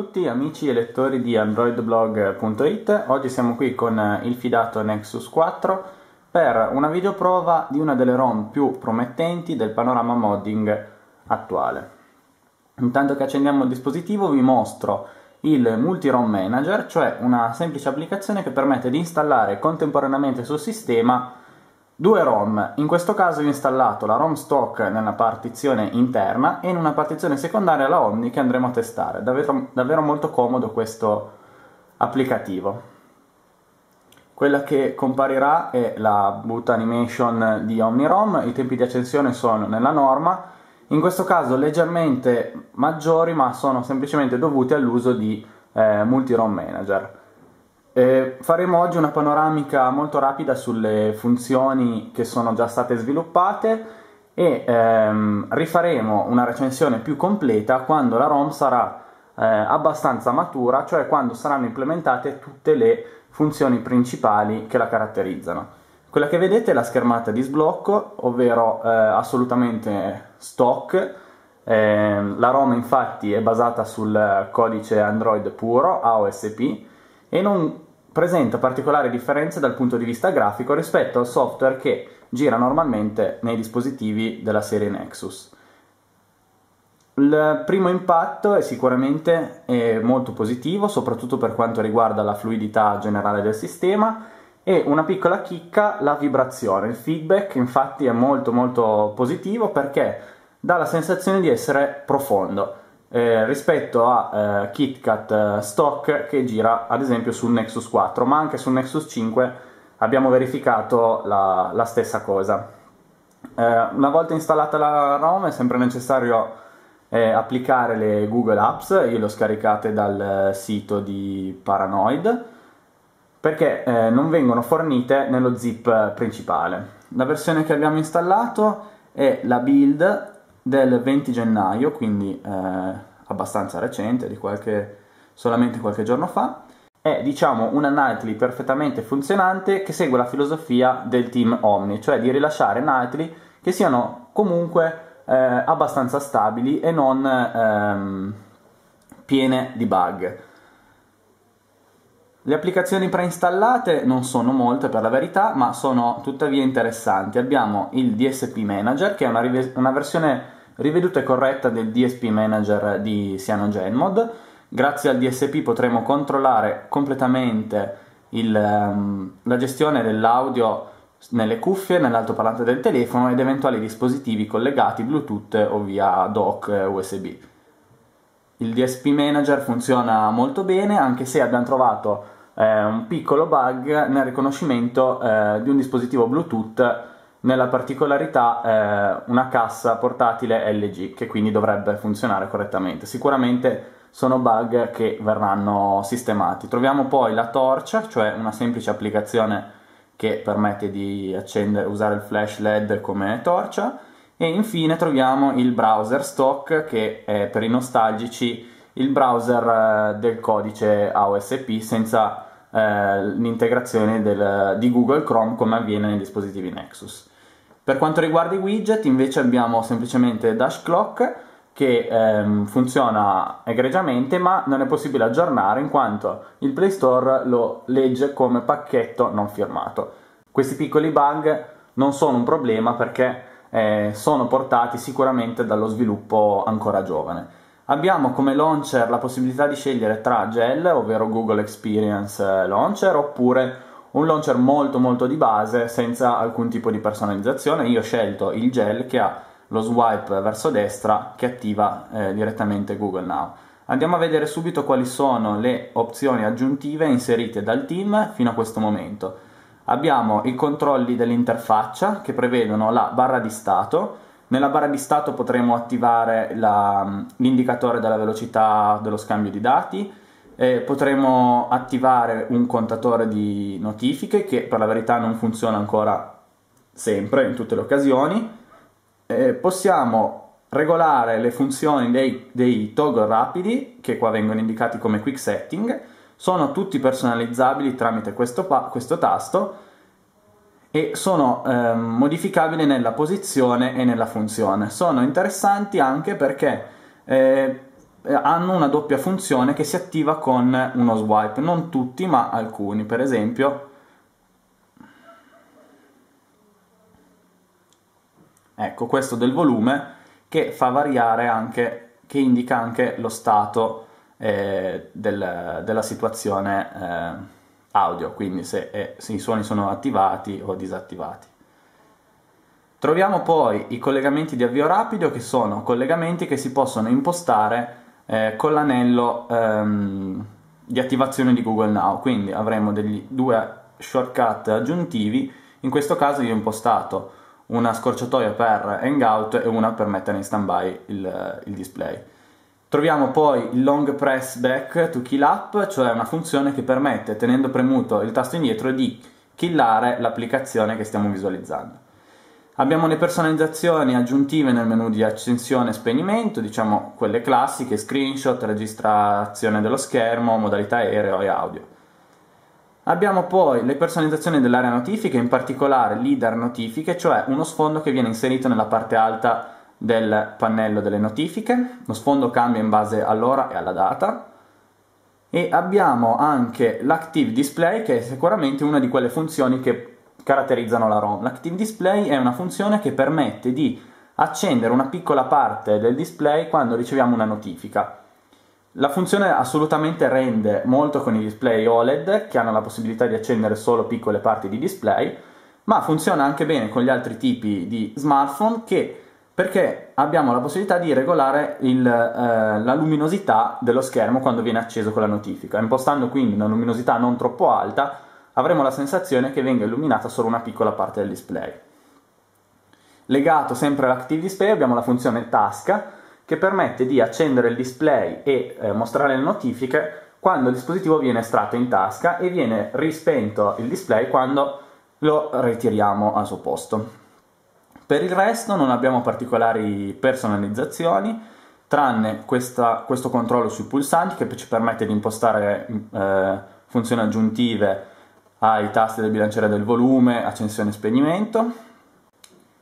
tutti amici e lettori di androidblog.it, oggi siamo qui con eh, il fidato Nexus 4 per una videoprova di una delle ROM più promettenti del panorama modding attuale. Intanto che accendiamo il dispositivo vi mostro il Multi-ROM Manager, cioè una semplice applicazione che permette di installare contemporaneamente sul sistema due ROM, in questo caso ho installato la ROM stock nella partizione interna e in una partizione secondaria la Omni che andremo a testare, davvero, davvero molto comodo questo applicativo. Quella che comparirà è la boot animation di OmniROM, i tempi di accensione sono nella norma, in questo caso leggermente maggiori ma sono semplicemente dovuti all'uso di eh, Multi-ROM Manager. Eh, faremo oggi una panoramica molto rapida sulle funzioni che sono già state sviluppate e ehm, rifaremo una recensione più completa quando la ROM sarà eh, abbastanza matura, cioè quando saranno implementate tutte le funzioni principali che la caratterizzano. Quella che vedete è la schermata di sblocco, ovvero eh, assolutamente stock. Ehm, la ROM infatti è basata sul codice Android puro, AOSP, e non presenta particolari differenze dal punto di vista grafico rispetto al software che gira normalmente nei dispositivi della serie Nexus. Il primo impatto è sicuramente molto positivo, soprattutto per quanto riguarda la fluidità generale del sistema e una piccola chicca la vibrazione. Il feedback infatti è molto molto positivo perché dà la sensazione di essere profondo eh, rispetto a eh, KitKat eh, stock che gira ad esempio sul Nexus 4, ma anche sul Nexus 5 abbiamo verificato la, la stessa cosa. Eh, una volta installata la ROM è sempre necessario eh, applicare le Google Apps, io le ho scaricate dal eh, sito di Paranoid perché non vengono fornite nello zip principale. La versione che abbiamo installato è la build del 20 gennaio, quindi eh, abbastanza recente, qualche, solamente qualche giorno fa, è diciamo un Nightly perfettamente funzionante che segue la filosofia del team Omni, cioè di rilasciare Nightly che siano comunque eh, abbastanza stabili e non ehm, piene di bug. Le applicazioni preinstallate non sono molte per la verità, ma sono tuttavia interessanti. Abbiamo il DSP Manager, che è una, una versione riveduta e corretta del DSP Manager di CyanogenMod. Grazie al DSP potremo controllare completamente il, um, la gestione dell'audio nelle cuffie, nell'altoparlante del telefono ed eventuali dispositivi collegati Bluetooth o via dock eh, USB. Il DSP Manager funziona molto bene anche se abbiamo trovato eh, un piccolo bug nel riconoscimento eh, di un dispositivo Bluetooth nella particolarità eh, una cassa portatile LG che quindi dovrebbe funzionare correttamente. Sicuramente sono bug che verranno sistemati. Troviamo poi la torcia, cioè una semplice applicazione che permette di accendere, usare il flash LED come torcia e infine troviamo il browser stock che è per i nostalgici il browser eh, del codice AOSP senza eh, l'integrazione del, di Google Chrome come avviene nei dispositivi Nexus. Per quanto riguarda i widget invece abbiamo semplicemente Dash Clock che ehm, funziona egregiamente ma non è possibile aggiornare in quanto il Play Store lo legge come pacchetto non firmato. Questi piccoli bug non sono un problema perché eh, sono portati sicuramente dallo sviluppo ancora giovane. Abbiamo come launcher la possibilità di scegliere tra GEL, ovvero Google Experience Launcher, oppure un launcher molto molto di base senza alcun tipo di personalizzazione. Io ho scelto il gel che ha lo swipe verso destra che attiva eh, direttamente Google Now. Andiamo a vedere subito quali sono le opzioni aggiuntive inserite dal team fino a questo momento. Abbiamo i controlli dell'interfaccia che prevedono la barra di stato. Nella barra di stato potremo attivare la, mm, l'indicatore della velocità dello scambio di dati, eh, potremo attivare un contatore di notifiche che per la verità non funziona ancora sempre in tutte le occasioni. Eh, possiamo regolare le funzioni dei, dei, toggle rapidi che qua vengono indicati come quick setting. Sono tutti personalizzabili tramite questo, questo tasto e sono eh, modificabili nella posizione e nella funzione. Sono interessanti anche perché eh, eh, hanno una doppia funzione che si attiva con uno swipe, non tutti ma alcuni, per esempio ecco questo del volume che fa variare anche, che indica anche lo stato eh, del, della situazione eh, audio, quindi se, eh, se i suoni sono attivati o disattivati. Troviamo poi i collegamenti di avvio rapido che sono collegamenti che si possono impostare eh, con l'anello ehm, di attivazione di Google Now, quindi avremo degli due shortcut aggiuntivi, in questo caso io ho impostato una scorciatoia per Hangout e una per mettere in standby il, il display. Troviamo poi il long press back to kill up, cioè una funzione che permette, tenendo premuto il tasto indietro, di killare l'applicazione che stiamo visualizzando. Abbiamo le personalizzazioni aggiuntive nel menu di accensione e spegnimento, diciamo quelle classiche, screenshot, registrazione dello schermo, modalità aereo e audio. Abbiamo poi le personalizzazioni dell'area notifiche, in particolare leader notifiche, cioè uno sfondo che viene inserito nella parte alta del pannello delle notifiche, lo sfondo cambia in base all'ora e alla data e abbiamo anche l'Active Display che è sicuramente una di quelle funzioni che caratterizzano la ROM. L'active display è una funzione che permette di accendere una piccola parte del display quando riceviamo una notifica. La funzione assolutamente rende molto con i display OLED che hanno la possibilità di accendere solo piccole parti di display, ma funziona anche bene con gli altri tipi di smartphone che perché abbiamo la possibilità di regolare il, eh, la luminosità dello schermo quando viene acceso con la notifica, impostando quindi una luminosità non troppo alta avremo la sensazione che venga illuminata solo una piccola parte del display. Legato sempre all'Active Display abbiamo la funzione tasca che permette di accendere il display e eh, mostrare le notifiche quando il dispositivo viene estratto in tasca e viene rispento il display quando lo ritiriamo al suo posto. Per il resto non abbiamo particolari personalizzazioni, tranne questa, questo controllo sui pulsanti che ci permette di impostare eh, funzioni aggiuntive ha i tasti del bilanciere del volume, accensione e spegnimento.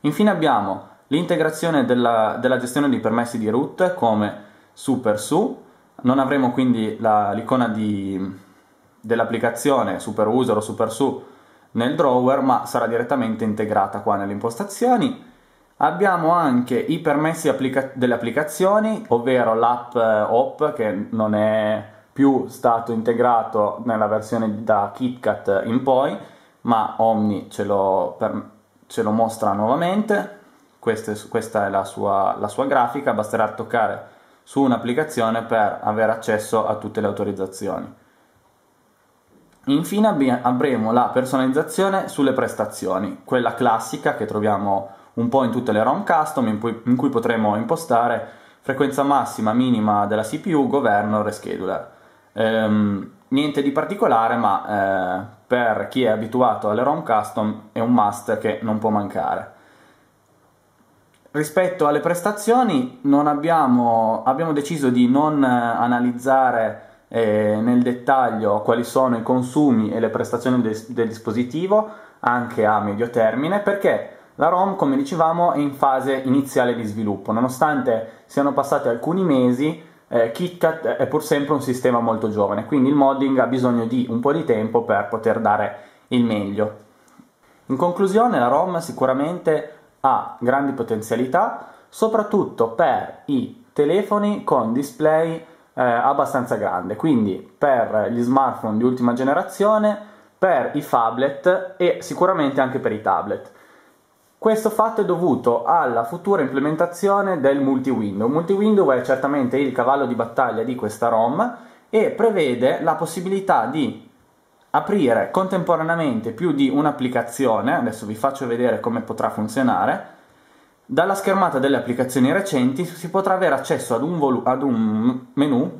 Infine abbiamo l'integrazione della, della gestione dei permessi di root come su per su, non avremo quindi la, l'icona di, dell'applicazione super user o super su nel drawer, ma sarà direttamente integrata qua nelle impostazioni. Abbiamo anche i permessi applica- delle applicazioni, ovvero l'app eh, OP che non è più stato integrato nella versione da KitKat in poi, ma Omni ce lo, per, ce lo mostra nuovamente, Queste, questa è la sua, la sua grafica, basterà toccare su un'applicazione per avere accesso a tutte le autorizzazioni. Infine avremo la personalizzazione sulle prestazioni, quella classica che troviamo un po' in tutte le ROM custom in cui, in cui potremo impostare frequenza massima, minima della CPU, governo, rescheduler. Ehm, niente di particolare, ma eh, per chi è abituato alle ROM custom è un must che non può mancare. Rispetto alle prestazioni, abbiamo, abbiamo, deciso di non eh, analizzare eh, nel dettaglio quali sono i consumi e le prestazioni de- del dispositivo anche a medio termine perché la ROM, come dicevamo, è in fase iniziale di sviluppo. Nonostante siano passati alcuni mesi, eh, KitKat è pur sempre un sistema molto giovane, quindi il modding ha bisogno di un po' di tempo per poter dare il meglio. In conclusione, la ROM sicuramente ha grandi potenzialità, soprattutto per i telefoni con display eh, abbastanza grande, quindi per gli smartphone di ultima generazione, per i phablet e sicuramente anche per i tablet. Questo fatto è dovuto alla futura implementazione del multi-window. Multi-window è certamente il cavallo di battaglia di questa ROM e prevede la possibilità di aprire contemporaneamente più di un'applicazione, adesso vi faccio vedere come potrà funzionare, dalla schermata delle applicazioni recenti si potrà avere accesso ad un, ad un menu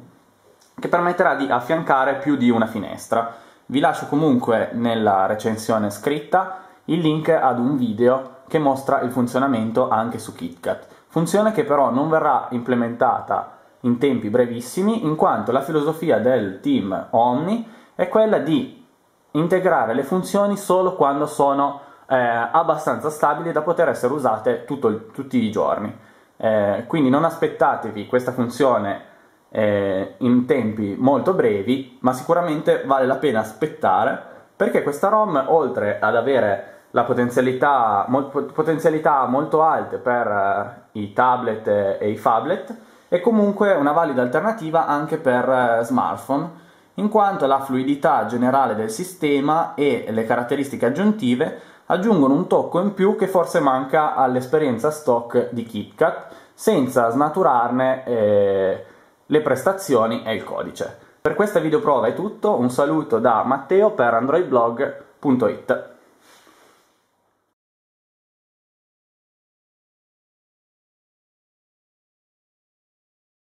che permetterà di affiancare più di una finestra. Vi lascio comunque nella recensione scritta il link ad un video che mostra il funzionamento anche su KitKat. Funzione che però non verrà implementata in tempi brevissimi, in quanto la filosofia del team Omni è quella di integrare le funzioni solo quando sono eh, abbastanza stabili da poter essere usate il, tutti i giorni. Eh, quindi non aspettatevi questa funzione eh, in tempi molto brevi, ma sicuramente vale la pena aspettare perché questa ROM, oltre ad avere la potenzialità, mol, potenzialità molto alte per eh, i tablet e, e i phablet e comunque una valida alternativa anche per eh, smartphone in quanto la fluidità generale del sistema e le caratteristiche aggiuntive aggiungono un tocco in più che forse manca all'esperienza stock di KitKat senza snaturarne eh, le prestazioni e il codice. Per questa videoprova è tutto, un saluto da Matteo per androidblog.it